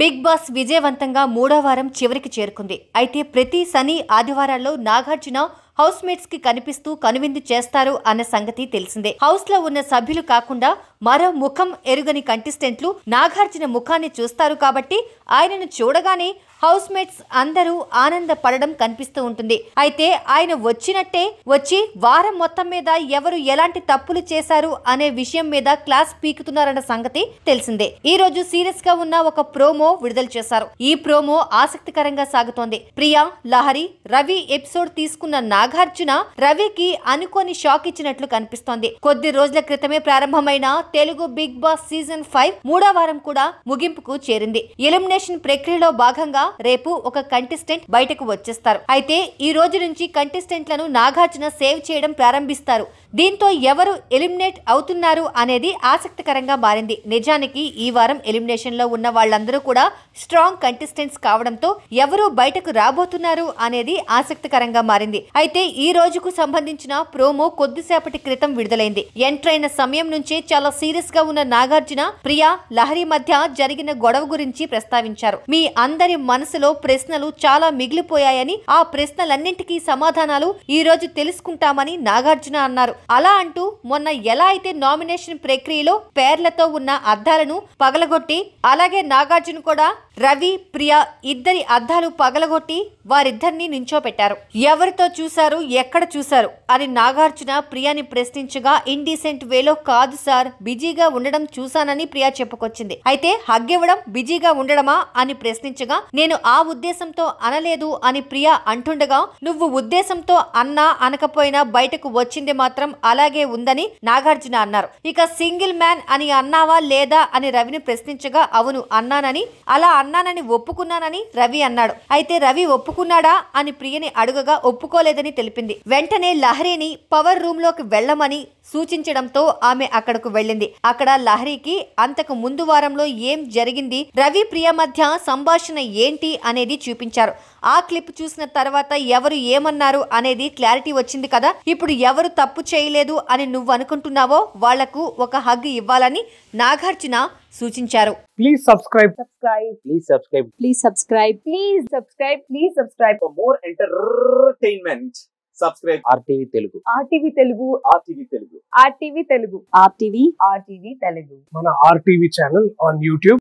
big boss విజయవంతంగా మూడో వారం చివరికి చేరుకుంది అయితే ప్రతి శని ఆదివారాల్లో నాగార్జున హౌస్ మేట్స్ కి కనిపిస్తూ కనువిందు చేస్తారు అన్న సంగతి తెలిసిందే హౌస్ లో ఉన్న సభ్యులు కాకుండా మరో ముఖం ఎరుగని కంటిస్టెంట్లు నాగార్జున ముఖాన్ని చూస్తారు కాబట్టి ఆయనను చూడగానే హౌస్ మేట్స్ అందరూ ఆనంద పడడం కనిపిస్తూ ఉంటుంది అయితే ఆయన వచ్చినట్టే వచ్చి వారం మొత్తం మీద ఎవరు ఎలాంటి తప్పులు చేశారు అనే విషయం మీద క్లాస్ పీకుతున్నారన్న సంగతి తెలిసిందే ఈ రోజు సీరియస్ గా ఉన్న ఒక ప్రోమో విడుదల చేశారు ఈ ప్రోమో ఆసక్తికరంగా సాగుతోంది ప్రియా లహరి రవి ఎపిసోడ్ తీసుకున్న నాగ నాగార్జున రవికి అనుకోని షాక్ ఇచ్చినట్లు కనిపిస్తోంది కొద్ది రోజుల క్రితమే ప్రారంభమైన Telugu Bigg Boss season five మూడో వారం కూడా ముగింపుకు చేరింది ఎలిమినేషన్ ప్రక్రియలో భాగంగా రేపు ఒక కంటెస్టెంట్ బయటకు వచ్చేస్తారు అయితే ఈ రోజు నుంచి కంటెస్టెంట్లను నాగార్జున సేవ్ చేయడం ప్రారంభిస్తారు దీంతో ఎవరు ఎలిమినేట్ అవుతున్నారు అనేది ఆసక్తికరంగా మారింది నిజానికి ఈ వారం ఎలిమినేషన్లో ఉన్న వాళ్ళందరూ కూడా స్ట్రాంగ్ కంటెస్టెంట్స్ కావడంతో ఎవరు బయటకు రాబోతున్నారు అనేది ఆసక్తికరంగా మారింది అయితే ఈ రోజుకు సంబంధించిన ప్రోమో కొద్దిసేపటి క్రితం విడుదలైంది ఎంటర్ అయిన సమయం నుంచే చాలా సీరియస్ గా ఉన్న నాగార్జున ప్రియా లహరి మధ్య జరిగిన గొడవ గురించి ప్రస్తావించారు మీ అందరి మనసులో ప్రశ్నలు చాలా మిగిలిపోయాయని ఆ ప్రశ్నలన్నింటికీ సమాధానాలు ఈ రోజు తెలుసుకుంటామని నాగార్జున అన్నారు అలా అంటూ మొన్న ఎలా అయితే నామినేషన్ ప్రక్రియలో పేర్లతో ఉన్న అద్దాలను పగలగొట్టి అలాగే నాగార్జున కూడా రవి ప్రియ ఇద్దరి అద్దాలు పగలగొట్టి వారిద్దరిని నించోపెట్టారు ఎవరితో చూశారు ఎక్కడ చూశారు అని నాగార్జున ప్రియాని ప్రశ్నించగా ఇండీసెంట్ వేలో కాదు సార్ బిజీగా ఉండడం చూశానని ప్రియా చెప్పుకొచ్చింది అయితే హగ్ ఇవ్వడం బిజీగా ఉండడమా అని ప్రశ్నించగా నేను ఆ ఉద్దేశంతో అనలేదు అని ప్రియా అంటుండగా నువ్వు ఉద్దేశంతో అన్నా అనకపోయినా బయటకు వచ్చింది మాత్రం మాత్రం అలాగే ఉందని నాగార్జున అన్నారు ఇక సింగిల్ మ్యాన్ అని అన్నావా లేదా అని రవిని ప్రశ్నించగా అవును అన్నానని అలా అన్నానని ఒప్పుకున్నానని రవి అన్నాడు అయితే రవి ఒప్పుకున్నాడా అని ప్రియని అడుగగా ఒప్పుకోలేదని తెలిపింది వెంటనే లహరిని పవర్ రూమ్ లోకి వెళ్లమని సూచించడంతో ఆమె అక్కడకు వెళ్ళింది అక్కడ లహరికి అంతకు ముందు వారంలో ఏం జరిగింది రవి ప్రియ మధ్య సంభాషణ ఏంటి అనేది చూపించారు ఆ క్లిప్ చూసిన తర్వాత ఎవరు ఏమన్నారు అనేది క్లారిటీ వచ్చింది కదా ఇప్పుడు ఎవరు తప్పు చేయలేదు అని నువ్వు అనుకుంటున్నావో వాళ్లకు ఒక హగ్ ఇవ్వాలని నాగార్జున సూచించారు please subscribe subscribe please subscribe please subscribe please subscribe please subscribe for more entertainment subscribe RTV Telugu RTV Telugu RTV Telugu RTV Telugu RTV RTV Telugu మన ఆర్టీవీ ఛానల్ ఆన్ యూట్యూబ్